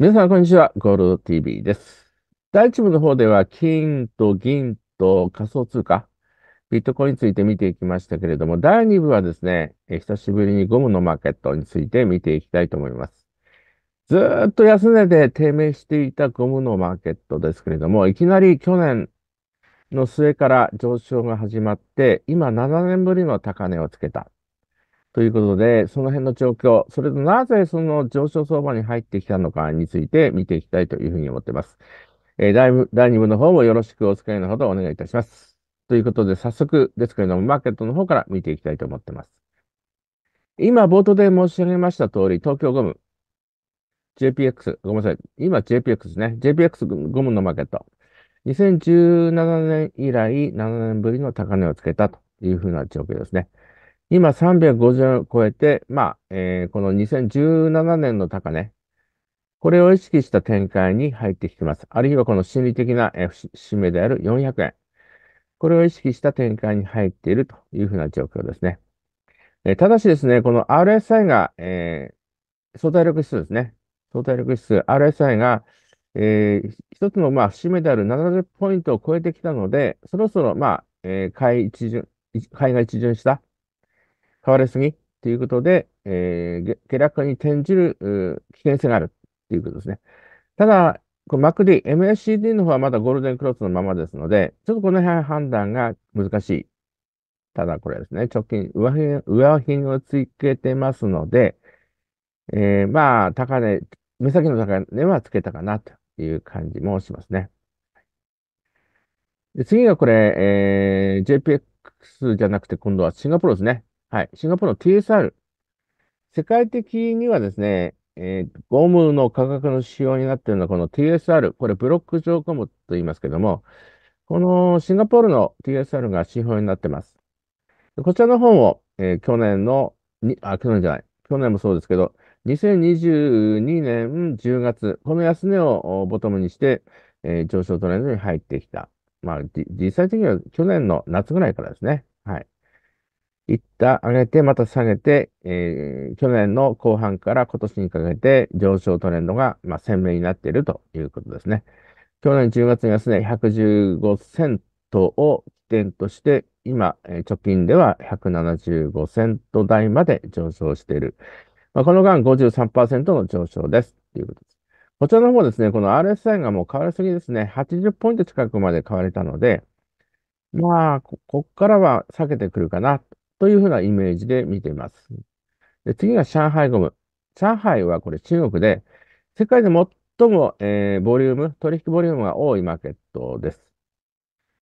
皆さん、こんにちは。ゴールド TV です。第一部の方では、金と銀と仮想通貨、ビットコインについて見ていきましたけれども、第二部はですね、久しぶりにゴムのマーケットについて見ていきたいと思います。ずっと安値で低迷していたゴムのマーケットですけれども、いきなり去年の末から上昇が始まって、今7年ぶりの高値をつけたということで、その辺の状況、それとなぜその上昇相場に入ってきたのかについて見ていきたいというふうに思っています。えー、第2部の方もよろしくお使いのほどお願いいたします。ということで、早速ですけれども、マーケットの方から見ていきたいと思っています。今、冒頭で申し上げました通り、東京ゴム、JPX、ごめんなさい。今、JPX ですね。JPX ゴムのマーケット。2017年以来、7年ぶりの高値をつけたというふうな状況ですね。今350を超えて、まあ、えー、この2017年の高値、これを意識した展開に入ってきています。あるいはこの心理的な、節目である400円。これを意識した展開に入っているというふうな状況ですね。えー、ただしですね、この RSI が、えー、相対力指数ですね。相対力指数 RSI が、えー、一つの、まあ、節目である70ポイントを超えてきたので、そろそろ、まあ、えー、買い一巡、買いが一巡した変われすぎっていうことで、えー、下落に転じる危険性があるっていうことですね。ただ、こク m a m s c d の方はまだゴールデンクロスのままですので、ちょっとこの辺判断が難しい。ただこれですね、直近上品、上品をつけてますので、えー、まあ、高値、目先の高値はつけたかなという感じもしますね。で次がこれ、えー、JPX じゃなくて今度はシンガポールですね。はい。シンガポールの TSR。世界的にはですね、えー、ゴムの価格の指標になっているのはこの TSR。これブロック状ゴムと言いますけども、このシンガポールの TSR が指標になってます。こちらの本を、えー、去年の、にあ、去年じゃない。去年もそうですけど、2022年10月、この安値をボトムにして、えー、上昇トレンドに入ってきた。まあ、実際的には去年の夏ぐらいからですね。はい。一旦上げて、また下げて、えー、去年の後半から今年にかけて上昇トレンドが、まあ、鮮明になっているということですね。去年10月にはすでに115セントを起点として、今、貯金では175セント台まで上昇している。まあ、この間53%の上昇です。ということです。こちらの方ですね、この RSI がもう変わりすぎですね、80ポイント近くまで買われたので、まあ、ここからは避けてくるかなというふうなイメージで見ています。で次が上海ゴム。上海はこれ中国で、世界で最も、えー、ボリューム、取引ボリュームが多いマーケットです。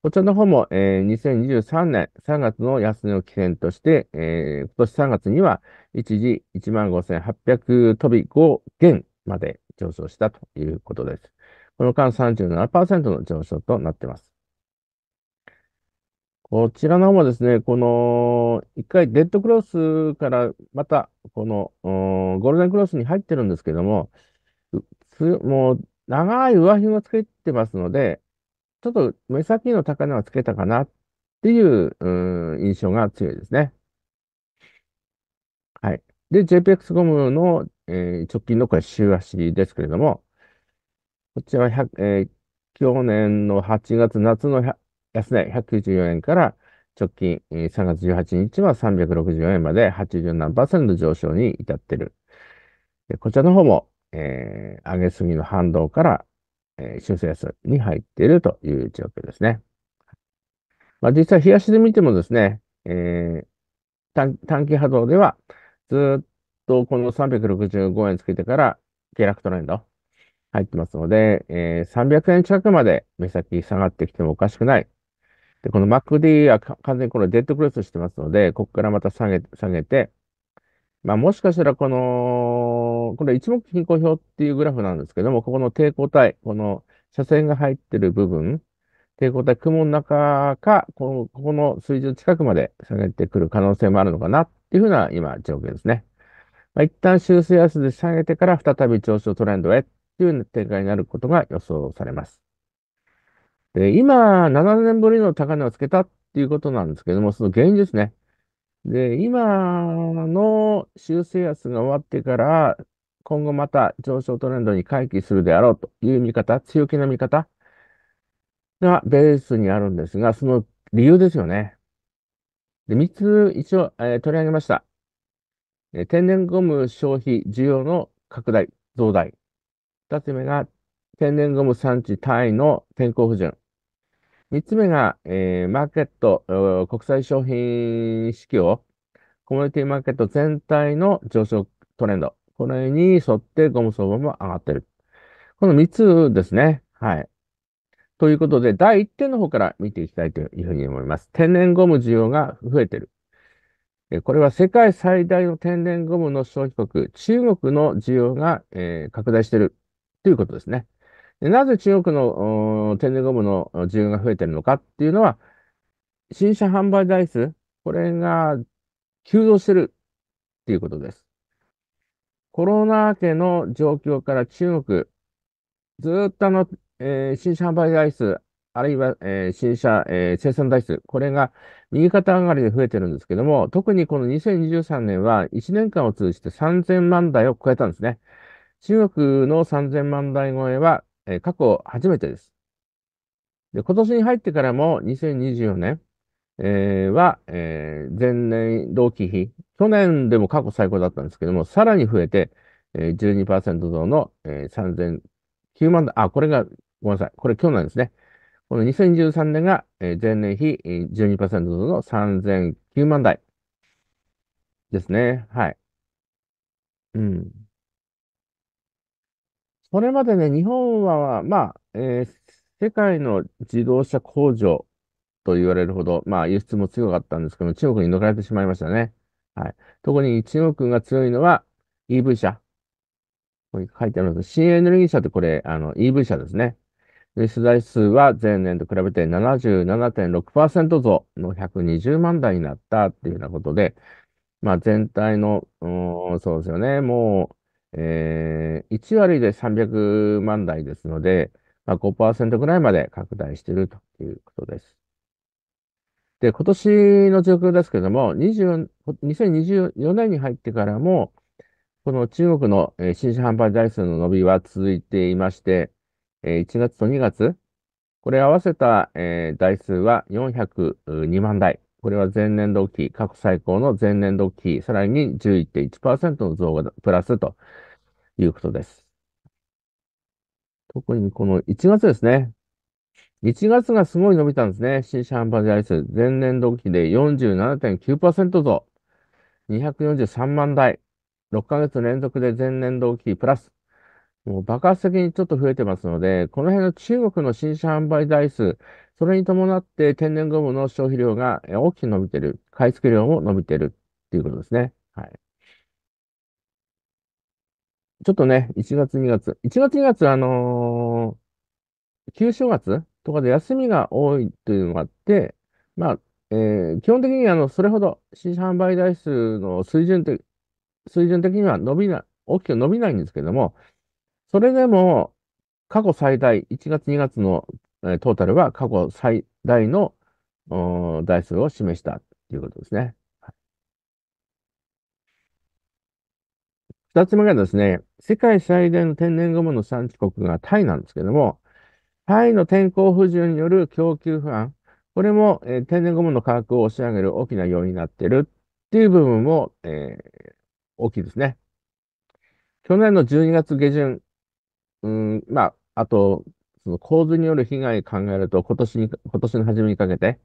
こちらの方も、えー、2023年3月の安値を起点として、えー、今年3月には一時15,800飛び5元まで上昇したということです。この間37%の上昇となっています。こちらの方もですね、この、一回デッドクロスからまた、この、ゴールデンクロスに入ってるんですけども、もう、長い上品をつけてますので、ちょっと目先の高値はつけたかなっていう、う印象が強いですね。はい。で、JPX ゴムの、えー、直近のこれ週足ですけれども、こちらは100、えー、去年の8月、夏の安値194円から直近3月18日は364円まで80何パーセント上昇に至ってる。こちらの方も、えー、上げすぎの反動から、えー、修正安に入っているという状況ですね。まあ、実際、冷やしで見てもですね、えー、短期波動ではずっとこの365円つけてから下落トレンド入ってますので、えー、300円近くまで目先下がってきてもおかしくないで、この MacD は完全にこのデッドクロスしてますので、ここからまた下げ下げて、まあ、もしかしたらこの、これ一目均衡表っていうグラフなんですけども、ここの抵抗体、この斜線が入ってる部分、抵抗体、雲の中か、このここの水準近くまで下げてくる可能性もあるのかなっていうふうな今、状況ですね。まあ、一旦修正安で下げてから再び上昇トレンドへっていう展開になることが予想されます。今、7年ぶりの高値をつけたっていうことなんですけども、その原因ですね。で、今の修正圧が終わってから、今後また上昇トレンドに回帰するであろうという見方、強気な見方がベースにあるんですが、その理由ですよね。で、3つ一応、えー、取り上げました。えー、天然ゴム消費需要の拡大、増大。2つ目が天然ゴム産地単位の天候不順。3つ目が、えー、マーケット、国際商品市況、コミュニティマーケット全体の上昇トレンド。これに沿ってゴム相場も上がってる。この3つですね。はい。ということで、第1点の方から見ていきたいというふうに思います。天然ゴム需要が増えてる。これは世界最大の天然ゴムの消費国、中国の需要が、えー、拡大しているということですね。なぜ中国の天然ゴムの需要が増えてるのかっていうのは、新車販売台数、これが急増してるっていうことです。コロナ明けの状況から中国、ずっとあの、えー、新車販売台数、あるいは、えー、新車、えー、生産台数、これが右肩上がりで増えてるんですけども、特にこの2023年は1年間を通じて3000万台を超えたんですね。中国の3000万台超えはえ過去初めてです。で、今年に入ってからも2024年、えー、は、えー、前年同期比、去年でも過去最高だったんですけども、さらに増えて、えー、12%増の、えー、3009万あ、これが、ごめんなさい。これ去年ですね。この2 0 1 3年が、えー、前年比12%増の3009万台ですね。はい。うん。これまでね、日本は、まあ、えー、世界の自動車工場と言われるほど、まあ、輸出も強かったんですけども、中国に抜かれてしまいましたね。はい。特に中国が強いのは EV 車。こに書いてあります。新エネルギー車ってこれ、あの、EV 車ですね。輸出台数は前年と比べて77.6%増の120万台になったっていうようなことで、まあ全体の、そうですよね、もえー、1割で300万台ですので、まあ、5%ぐらいまで拡大しているということです。で、今年の状況ですけれども、20 2024年に入ってからも、この中国の新車販売台数の伸びは続いていまして、1月と2月、これ合わせた台数は402万台。これは前年度期、過去最高の前年度期、さらに11.1%の増がプラスということです。特にこの1月ですね。1月がすごい伸びたんですね。新車販売台数。前年度期で47.9%増。243万台。6ヶ月連続で前年同期プラス。もう爆発的にちょっと増えてますので、この辺の中国の新車販売台数、それに伴って天然ゴムの消費量が大きく伸びてる。買い付け量も伸びてるっていうことですね。はい。ちょっとね、1月2月。1月2月あのー、旧正月とかで休みが多いというのがあって、まあ、えー、基本的にあの、それほど新車販売台数の水準的、水準的には伸びない、大きく伸びないんですけども、それでも過去最大1月2月のトータルは過去最大の台数を示したということですね。二つ目がですね、世界最大の天然ゴムの産地国がタイなんですけども、タイの天候不順による供給不安、これも、えー、天然ゴムの価格を押し上げる大きな要因になっているっていう部分も、えー、大きいですね。去年の12月下旬、うん、まあ、あとその洪水による被害を考えると、今年に、今年の初めにかけて、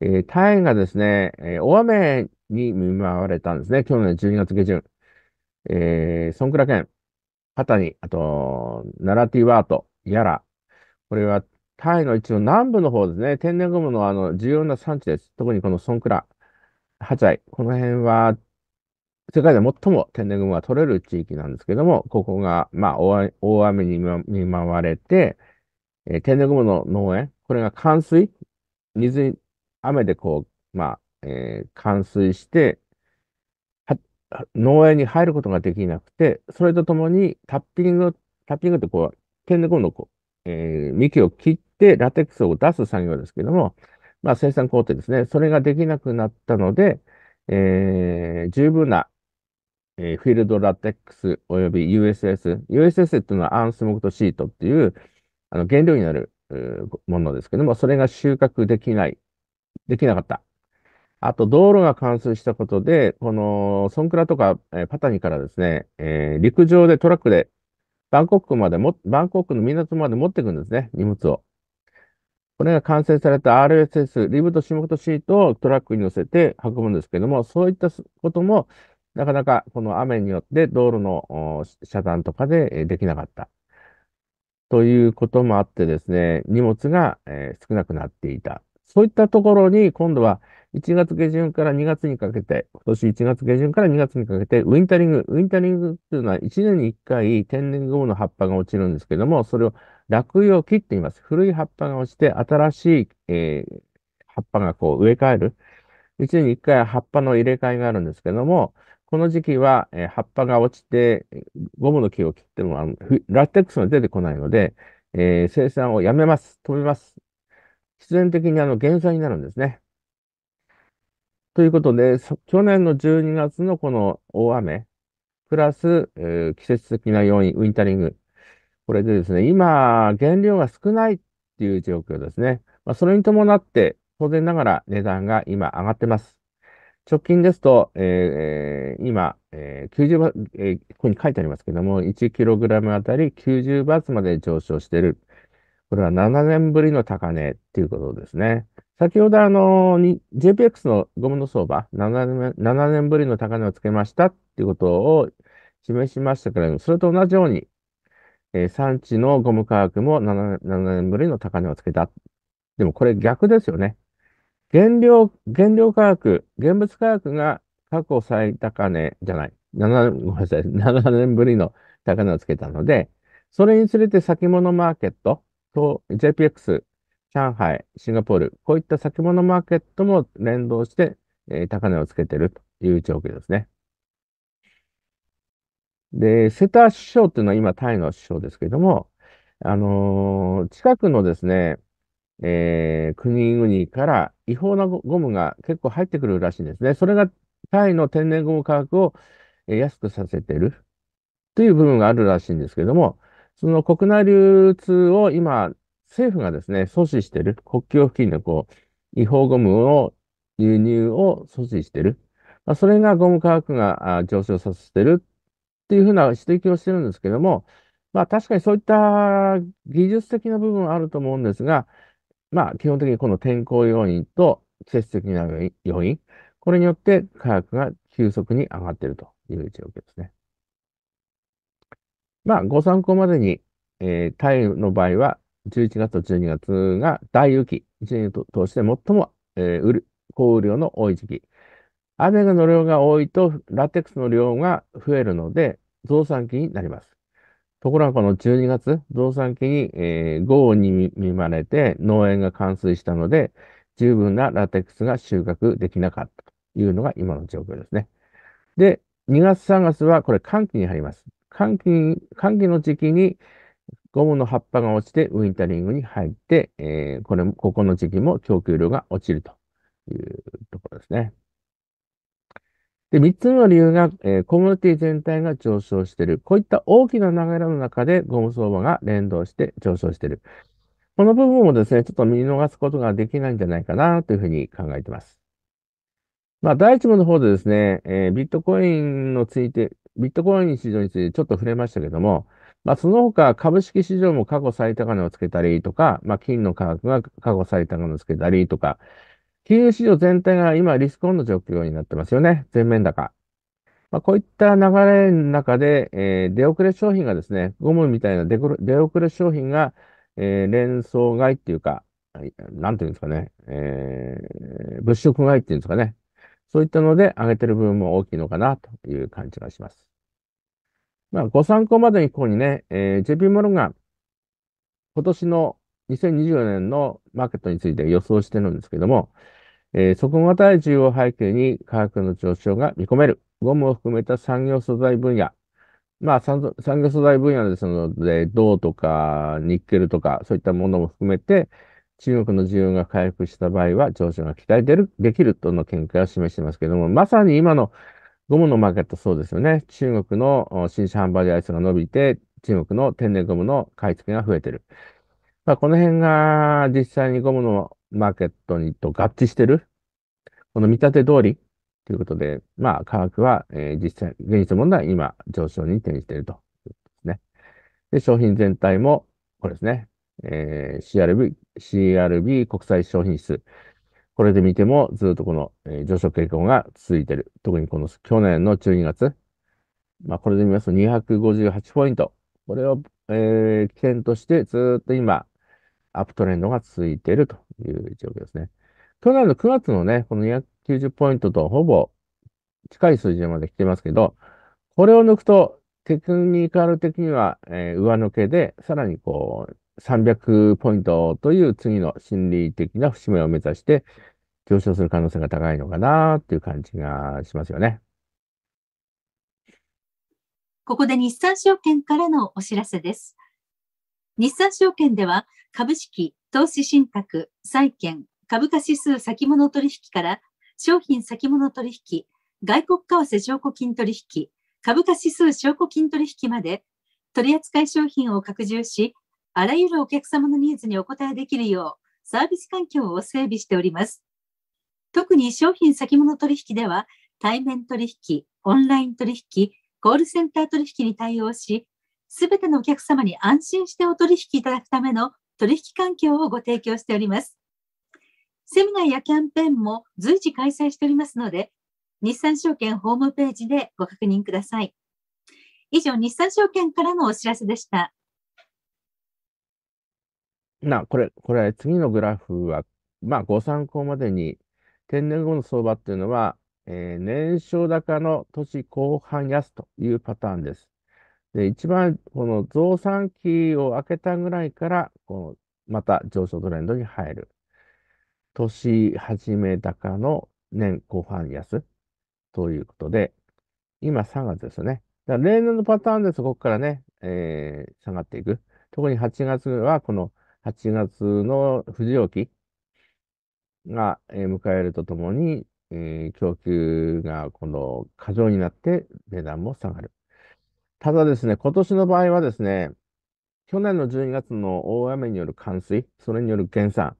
えー、大変がですね、えー、大雨に見舞われたんですね。去年12月下旬。えー、ソンクラ県、パタニ、あと、ナラティワート、ヤラ。これはタイの一応南部の方ですね。天然ゴムのあの重要な産地です。特にこのソンクラ、ハチャイ。この辺は、世界で最も天然ゴムが取れる地域なんですけども、ここが、まあ、大雨に見舞われて、えー、天然ゴムの農園、これが冠水、水に、雨でこう、まあ、えー、冠水して、農園に入ることができなくて、それとともにタッピング、タッピングってこう、天然ゴムのこう、えー、幹を切ってラテックスを出す作業ですけども、まあ、生産工程ですね。それができなくなったので、えー、十分な、えー、フィールドラテックス及び USS。USS っていうのはアンスモクトシートっていう、あの原料になるものですけども、それが収穫できない、できなかった。あと、道路が冠水したことで、このソンクラとか、えー、パタニからですね、えー、陸上でトラックでバンコクまでも、バンコクの港まで持っていくんですね、荷物を。これが完成された RSS、リブとシモクトシートをトラックに乗せて運ぶんですけども、そういったことも、なかなかこの雨によって道路の遮断とかでできなかった。ということもあってですね、荷物が、えー、少なくなっていた。そういったところに、今度は1月下旬から2月にかけて、今年1月下旬から2月にかけて、ウィンタリング。ウィンタリングっていうのは1年に1回天然ゴムの葉っぱが落ちるんですけども、それを落葉期って言います。古い葉っぱが落ちて、新しい、えー、葉っぱがこう植え替える。1年に1回葉っぱの入れ替えがあるんですけども、この時期は、えー、葉っぱが落ちて、ゴムの木を切っても、あのラテックスが出てこないので、えー、生産をやめます。止めます。必然的にあの減産になるんですね。ということで、去年の12月のこの大雨、プラス、えー、季節的な要因、ウィンタリング。これでですね、今、原料が少ないっていう状況ですね。まあ、それに伴って、当然ながら値段が今上がってます。直近ですと、えー、今、えー、90バ、えー、ここに書いてありますけども、1kg あたり90バーツまで上昇している。これは7年ぶりの高値ということですね。先ほどあの、JPX のゴムの相場7年、7年ぶりの高値をつけましたっていうことを示しましたけれども、それと同じように、えー、産地のゴム価格も 7, 7年ぶりの高値をつけた。でもこれ逆ですよね。原料、原料価格、現物価格が過去最高値じゃない、7, ごめんなさい7 年ぶりの高値をつけたので、それにつれて先物マーケットと JPX、上海、シンガポール、こういった先物マーケットも連動して、えー、高値をつけているという状況ですね。で、セター首相というのは今タイの首相ですけれども、あのー、近くのですね、えー、国々から違法なゴムが結構入ってくるらしいんですね。それがタイの天然ゴム価格を、え安くさせてるという部分があるらしいんですけども、その国内流通を今、政府がですね、阻止してる。国境付近のこう、違法ゴムを、輸入を阻止してる。まあ、それがゴム価格が上昇させてるっていうふうな指摘をしてるんですけども、まあ確かにそういった技術的な部分はあると思うんですが、まあ、基本的にこの天候要因と季節的な要因、これによって価格が急速に上がっているという状況ですね。まあ、ご参考までに、えー、タイの場合は、11月と12月が大雪、1年を通して最も、えー、降雨量の多い時期。雨の量が多いと、ラテックスの量が増えるので、増産期になります。ところがこの12月、増産期に、えー、豪雨に見舞われて農園が冠水したので、十分なラテックスが収穫できなかったというのが今の状況ですね。で、2月3月はこれ寒気に入ります。寒気、の時期にゴムの葉っぱが落ちてウィンタリングに入って、えー、これここの時期も供給量が落ちるというところですね。で、三つ目の理由が、えー、コミュニティ全体が上昇している。こういった大きな流れの中でゴム相場が連動して上昇している。この部分もですね、ちょっと見逃すことができないんじゃないかなというふうに考えています。まあ、第一部の方でですね、えー、ビットコインのついて、ビットコイン市場についてちょっと触れましたけども、まあ、その他株式市場も過去最高値をつけたりとか、まあ、金の価格が過去最高値をつけたりとか、金融市場全体が今リスクオンの状況になってますよね。全面高。まあ、こういった流れの中で、えー、出遅れ商品がですね、ゴムみたいな出遅れ商品が、えー、連想買いっていうか、なんていうんですかね、えー、物色買いっていうんですかね。そういったので上げてる部分も大きいのかなという感じがします。まあ、ご参考までにここにね、えー、JP モルガン、今年の2024年のマーケットについて予想してるんですけども、えー、即馬体重を背景に価格の上昇が見込める。ゴムを含めた産業素材分野。まあ、産業素材分野ですので、銅とかニッケルとか、そういったものも含めて、中国の需要が回復した場合は上昇が期待でるできるとの見解を示していますけれども、まさに今のゴムのマーケットそうですよね。中国の新車販売台数が伸びて、中国の天然ゴムの買い付けが増えている。まあ、この辺が実際にゴムのマーケットにと合致してる、この見立て通りということで、まあ、価格は、えー、実際、現実問題は今、上昇に転じているとですね。で、商品全体も、これですね、えー、CRB、CRB 国際商品数。これで見ても、ずっとこの、えー、上昇傾向が続いている。特にこの去年の12月。まあ、これで見ますと258ポイント。これを、えー、起点として、ずっと今、アップトレンドが続いているという状況ですね。去年の9月のね、この290ポイントとほぼ近い数字まで来てますけど、これを抜くと、テクニカル的には、えー、上抜けで、さらにこう、300ポイントという次の心理的な節目を目指して上昇する可能性が高いのかなっていう感じがしますよね。ここで日産証券からのお知らせです。日産証券では株式、投資信託、債券、株価指数先物取引から商品先物取引、外国為替証拠金取引、株価指数証拠金取引まで取扱い商品を拡充し、あらゆるお客様のニーズにお応えできるようサービス環境を整備しております。特に商品先物取引では対面取引、オンライン取引、コールセンター取引に対応し、すべてのお客様に安心してお取引いただくための取引環境をご提供しております。セミナーやキャンペーンも随時開催しておりますので、日産証券ホームページでご確認ください。以上、日産証券からのお知らせでした。な、これ、これ、次のグラフは、まあ、ご参考までに、天然後の相場っていうのは、えー、年少高の年後半安というパターンです。で、一番この増産期を明けたぐらいから、このまた上昇トレンドに入る。年始め高の年後半安ということで、今3月ですね。だから例年のパターンですここからね、えー、下がっていく。特に8月は、この8月の不時置期が、迎えるとともに、えー、供給がこの過剰になって値段も下がる。ただですね、今年の場合はですね、去年の12月の大雨による冠水、それによる減産、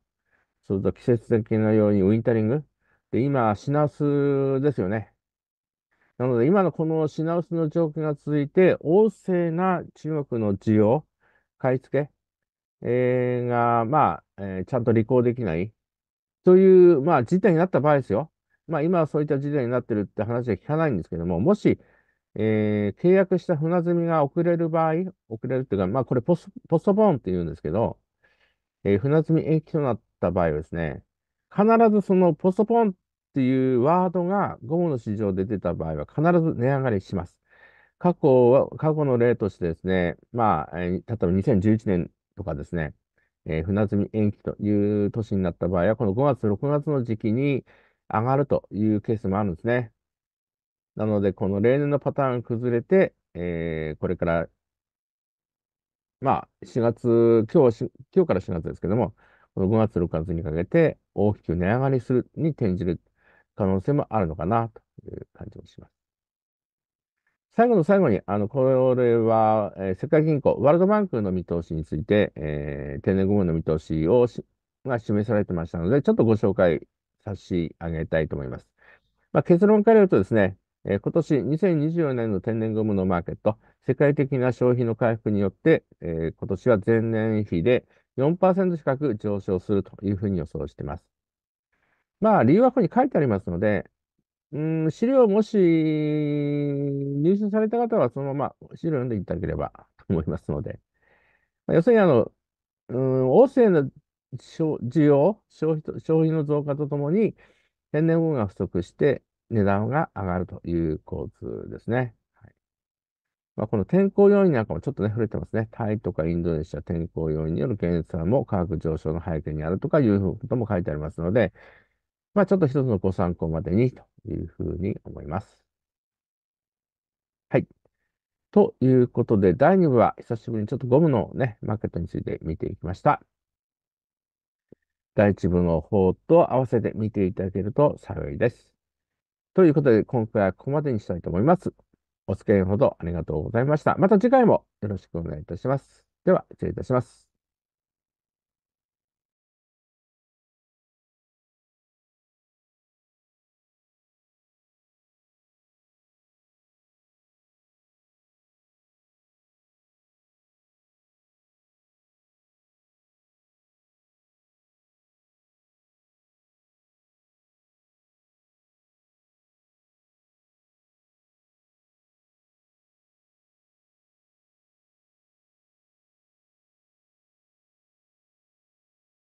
それと季節的なようにウィンタリング、で今、品薄ですよね。なので、今のこの品薄の状況が続いて、旺盛な中国の需要、買い付け、が、まあ、えー、ちゃんと履行できないという、まあ、事態になった場合ですよ。まあ、今はそういった事態になってるって話は聞かないんですけども、もしえー、契約した船積みが遅れる場合、遅れるというか、まあ、これポス、ポストボーンって言うんですけど、えー、船積み延期となった場合はですね、必ずそのポストボーンっていうワードが午後の市場で出た場合は必ず値上がりします。過去は、過去の例としてですね、まあ、えー、例えば2011年とかですね、えー、船積み延期という年になった場合は、この5月、6月の時期に上がるというケースもあるんですね。なので、この例年のパターン崩れて、えー、これから、まあ、4月、今日、今日から4月ですけども、この5月、6月にかけて大きく値上がりするに転じる可能性もあるのかなという感じもします。最後の最後に、あの、これは、えー、世界銀行、ワールドバンクの見通しについて、えー、定年後後の見通しをが示されてましたので、ちょっとご紹介差し上げたいと思います。まあ、結論から言うとですね、えー、今年2024年の天然ゴムのマーケット、世界的な消費の回復によって、えー、今年は前年比で4%近く上昇するというふうに予想しています。まあ、理由はここに書いてありますので、うん、資料もし入手された方は、そのまま資料を読んでいただければ と思いますので、まあ、要するにあの、うん、旺盛な需要消費と、消費の増加とともに、天然ゴムが不足して、値段が上がるという交通ですね。はいまあ、この天候要因なんかもちょっとね、触れてますね。タイとかインドネシア、天候要因による減産も価格上昇の背景にあるとかいうことも書いてありますので、まあ、ちょっと一つのご参考までにというふうに思います。はい。ということで、第2部は久しぶりにちょっとゴムのね、マーケットについて見ていきました。第1部の方と合わせて見ていただけると幸いです。ということで、今回はここまでにしたいと思います。お付き合いほどありがとうございました。また次回もよろしくお願いいたします。では、失礼いたします。